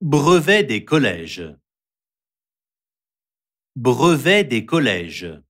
Brevet des collèges. Brevet des collèges.